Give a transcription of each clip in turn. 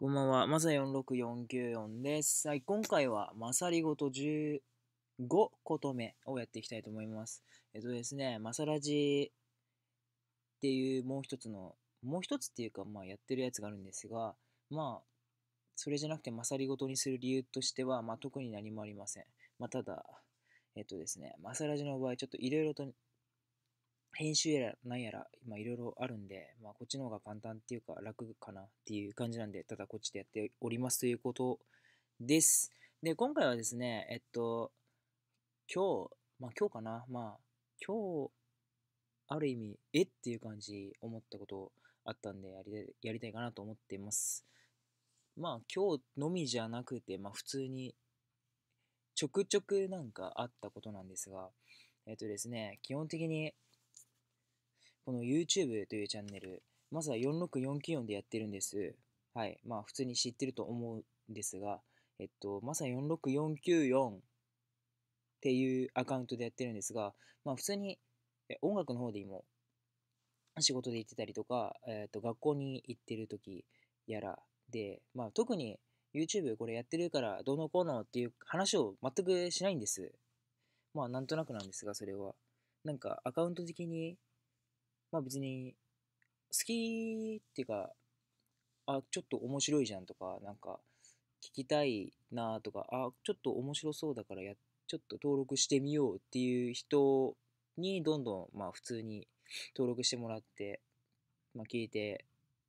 こんばんは、マサ46494です。はい、今回は、まさりごと15こと目をやっていきたいと思います。えっとですね、マサラジっていうもう一つの、もう一つっていうか、まあやってるやつがあるんですが、まあ、それじゃなくてマサリごとにする理由としては、まあ特に何もありません。まあただ、えっとですね、マサラジの場合、ちょっといろいろと編集やら何やら、今いろいろあるんで、まあ、こっちの方が簡単っていうか楽かなっていう感じなんで、ただこっちでやっておりますということです。で、今回はですね、えっと、今日、まあ今日かな、まあ今日、ある意味、えっていう感じ、思ったことあったんでやり、やりたいかなと思っています。まあ今日のみじゃなくて、まあ普通に、ちょくちょくなんかあったことなんですが、えっとですね、基本的に、この YouTube というチャンネル、まずは46494でやってるんです。はい。まあ、普通に知ってると思うんですが、えっと、まさに46494っていうアカウントでやってるんですが、まあ、普通に音楽の方でも仕事で行ってたりとか、えっと、学校に行ってる時やらで、まあ、特に YouTube これやってるからどうのこうのっていう話を全くしないんです。まあなんとなくなんですが、それは。なんかアカウント的にまあ別に好きっていうかあちょっと面白いじゃんとかなんか聞きたいなとかあちょっと面白そうだからやちょっと登録してみようっていう人にどんどんまあ普通に登録してもらって、まあ、聞いて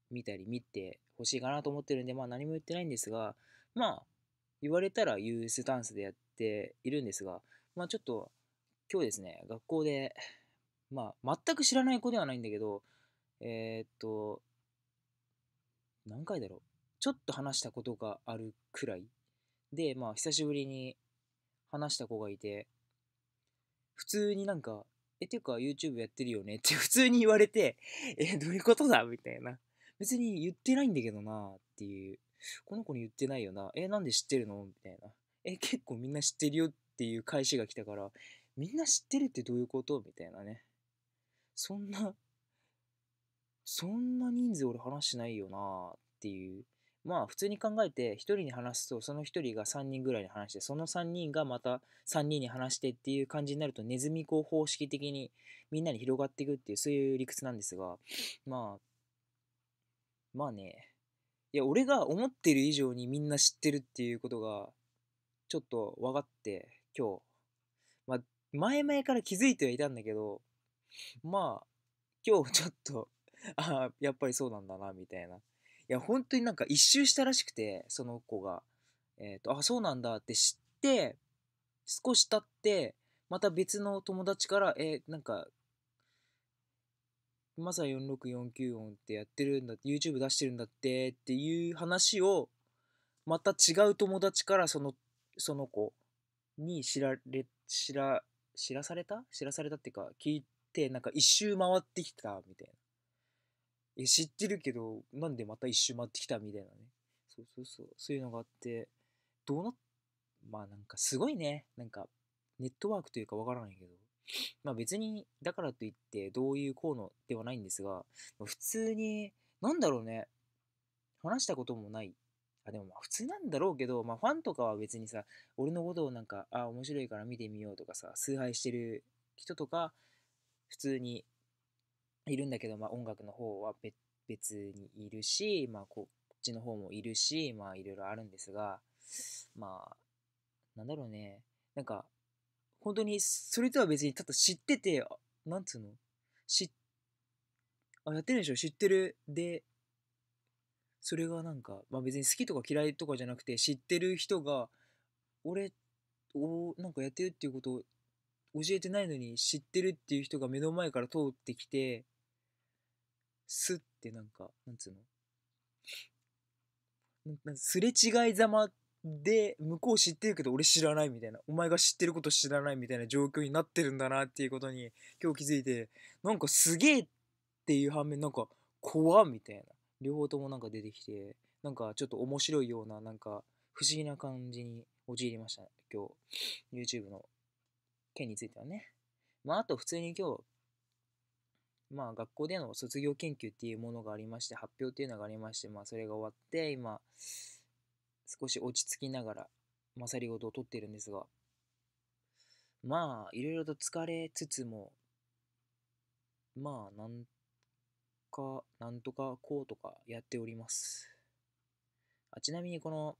みたり見てほしいかなと思ってるんでまあ何も言ってないんですがまあ言われたらユースタンスでやっているんですがまあちょっと今日ですね学校でまあ、全く知らない子ではないんだけど、えー、っと、何回だろう。ちょっと話したことがあるくらい。で、まあ、久しぶりに話した子がいて、普通になんか、え、ていうか YouTube やってるよねって普通に言われて、え、どういうことだみたいな。別に言ってないんだけどなっていう。この子に言ってないよな。え、なんで知ってるのみたいな。え、結構みんな知ってるよっていう返しが来たから、みんな知ってるってどういうことみたいなね。そんな、そんな人数俺話してないよなっていう。まあ普通に考えて1人に話すとその1人が3人ぐらいに話してその3人がまた3人に話してっていう感じになるとネズミこ方式的にみんなに広がっていくっていうそういう理屈なんですがまあまあねいや俺が思ってる以上にみんな知ってるっていうことがちょっと分かって今日まあ前々から気づいてはいたんだけど まあ、今日ちょっと ああ、やっぱりそうなんだな、みたいな。いや、本当になんか一周したらしくて、その子が。えっ、ー、と、あ、そうなんだって知って、少し経って、また別の友達から、えー、なんか、まさ46494ってやってるんだって、YouTube 出してるんだってっていう話を、また違う友達からその、その子に知られ、知ら、知らされた知らされたっていうか、聞いて、ってなんか一周回ってきたみたいな。え知ってるけどなんでまた一周回ってきたみたいなねそうそうそうそういうのがあってどうなまあなんかすごいねなんかネットワークというかわからないけどまあ別にだからといってどういうこうのではないんですが普通になんだろうね話したこともないあでもまあ普通なんだろうけど、まあ、ファンとかは別にさ俺のことをなんかあ面白いから見てみようとかさ崇拝してる人とか普通にいるんだけど、まあ、音楽の方は別にいるし、まあ、こっちの方もいるし、まあ、いろいろあるんですが、まあ、なんだろうね、なんか、本当にそれとは別に、ただ知ってて、なんつうの知っあ、やってるでしょ知ってる。で、それがなんか、まあ別に好きとか嫌いとかじゃなくて、知ってる人が、俺、おなんかやってるっていうこと教えてないのに知ってるっていう人が目の前から通ってきて、すってなんか、なんつうのすれ違いざまで、向こう知ってるけど俺知らないみたいな、お前が知ってること知らないみたいな状況になってるんだなっていうことに今日気づいて、なんかすげえっていう反面、なんか怖みたいな。両方ともなんか出てきて、なんかちょっと面白いような、なんか不思議な感じに陥りましたね、今日。YouTube の件についてはね。まあ、あと普通に今日、まあ、学校での卒業研究っていうものがありまして、発表っていうのがありまして、まあ、それが終わって、今、少し落ち着きながら、勝りごとを取ってるんですが、まあ、いろいろと疲れつつも、まあ、なんか、なんとかこうとかやっております。あちなみに、この、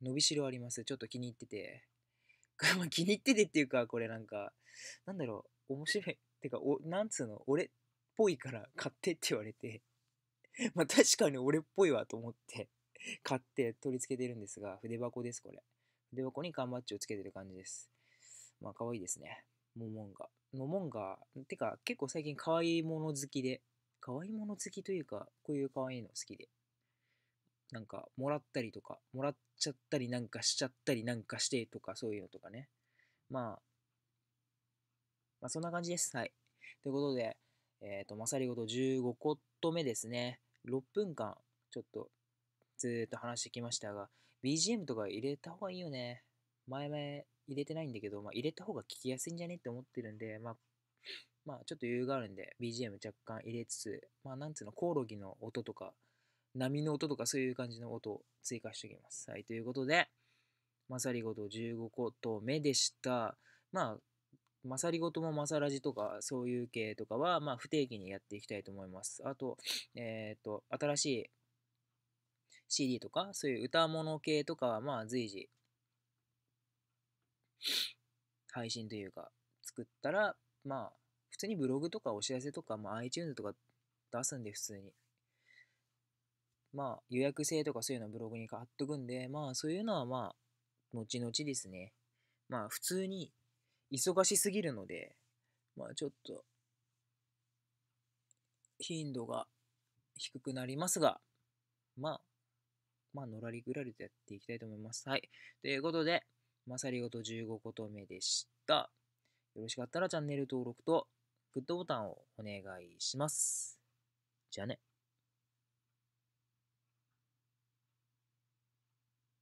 伸びしろあります。ちょっと気に入ってて、まあ気に入っててっていうか、これなんか、なんだろう、面白い。てか、おなんつうの、俺っぽいから買ってって言われて、まあ確かに俺っぽいわと思って、買って取り付けてるんですが、筆箱です、これ。筆箱に缶バッジをつけてる感じです。まあ可愛いですね。モモンガ。モモンガ、てか結構最近可愛いもの好きで、可愛いもの好きというか、こういう可愛いの好きで、なんかもらったりとか、もらっちゃったりなんかしちゃったりなんかしてとか、そういうのとかね。まあ、まあ、そんな感じです。はい。ということで、えっ、ー、と、まさりごと15コット目ですね。6分間、ちょっと、ずっと話してきましたが、BGM とか入れた方がいいよね。前々入れてないんだけど、まあ、入れた方が聞きやすいんじゃねって思ってるんで、まあ、まあ、ちょっと余裕があるんで、BGM 若干入れつつ、まあ、なんつうの、コオロギの音とか、波の音とかそういう感じの音を追加しておきます。はい、ということで、まさりごと15個と目でした。まあ、まさりごともまさらじとか、そういう系とかは、まあ、不定期にやっていきたいと思います。あと、えっ、と、新しい CD とか、そういう歌物系とかは、まあ、随時、配信というか、作ったら、まあ、普通にブログとかお知らせとか、まあ、iTunes とか出すんで、普通に。まあ、予約制とかそういうのブログに貼っとくんで、まあ、そういうのはまあ、後々ですね。まあ、普通に忙しすぎるので、まあ、ちょっと、頻度が低くなりますが、まあ、まあ、のらりぐらりとやっていきたいと思います。はい。ということで、まさりごと15個と目でした。よろしかったらチャンネル登録とグッドボタンをお願いします。じゃあね。